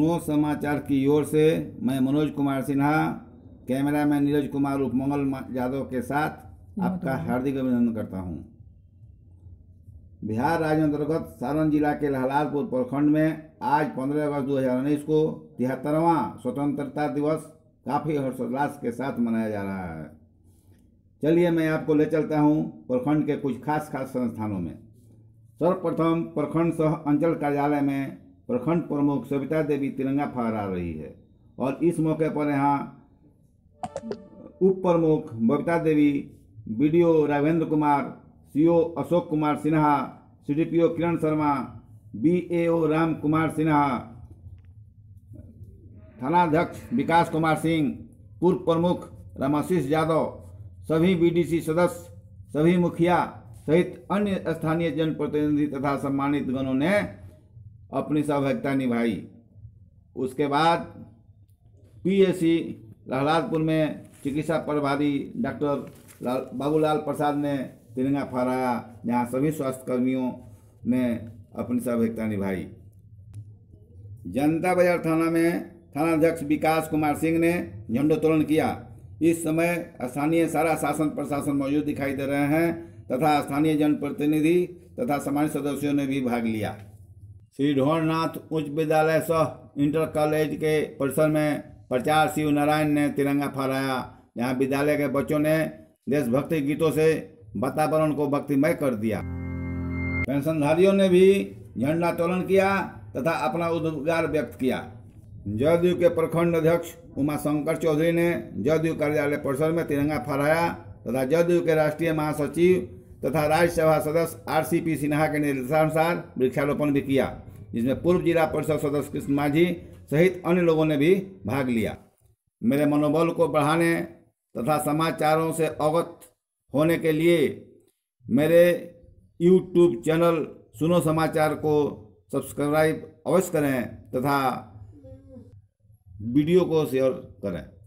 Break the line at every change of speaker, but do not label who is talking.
सुनो समाचार की ओर से मैं मनोज कुमार सिन्हा कैमरा मैन नीरज कुमार उपमंगल यादव के साथ आपका हार्दिक अभिनंदन करता हूँ बिहार राज्य अंतर्गत सारण जिला के लहलालपुर प्रखंड में आज 15 अगस्त दो हज़ार उन्नीस को तिहत्तरवां स्वतंत्रता दिवस काफ़ी हर्षोल्लास के साथ मनाया जा रहा है चलिए मैं आपको ले चलता हूँ प्रखंड के कुछ खास खास संस्थानों में सर्वप्रथम प्रखंड सह अंचल कार्यालय में प्रखंड प्रमुख सविता देवी तिरंगा फहरा रही है और इस मौके पर यहाँ उप प्रमुख Babita Devi B Raghvendra Kumar C Ashok Kumar Sinha C Kiran Sharma B Ram Kumar Sinha थानाध्यक्ष विकास कुमार सिंह पूर्व प्रमुख रामाशीष यादव सभी बीडीसी सदस्य सभी मुखिया सहित अन्य स्थानीय जनप्रतिनिधि तथा सम्मानित गणों ने अपनी सहभागिता निभाई उसके बाद पीएसी लहलादपुर में चिकित्सा प्रभारी डॉक्टर बाबूलाल प्रसाद ने तिरंगा फहराया जहाँ सभी स्वास्थ्यकर्मियों ने अपनी सहभागिता निभाई जनता बाजार थाना में थानाध्यक्ष विकास कुमार सिंह ने झंडोत्तोलन किया इस समय स्थानीय सारा शासन प्रशासन मौजूद दिखाई दे रहे हैं तथा स्थानीय जनप्रतिनिधि तथा समाज सदस्यों ने भी भाग लिया श्री ढोरनाथ उच्च विद्यालय सह इंटर कॉलेज के परिसर में प्रचार शिव नारायण ने तिरंगा फहराया यहाँ विद्यालय के बच्चों ने देशभक्ति गीतों से वातावरण को भक्तिमय कर दिया पेंशनधारियों ने भी झंडा तोलन किया तथा अपना उद्गार व्यक्त किया जदयू के प्रखंड अध्यक्ष उमा शंकर चौधरी ने जदयू कार्यालय परिसर में तिरंगा फहराया तथा जदयू के राष्ट्रीय महासचिव तथा राज्यसभा सदस्य आर सी पी सिन्हा के निर्देशानुसार वृक्षारोपण भी किया जिसमें पूर्व जिला परिषद सदस्य कृष्ण मांझी सहित अन्य लोगों ने भी भाग लिया मेरे मनोबल को बढ़ाने तथा समाचारों से अवगत होने के लिए मेरे यूट्यूब चैनल सुनो समाचार को सब्सक्राइब अवश्य करें तथा वीडियो को शेयर करें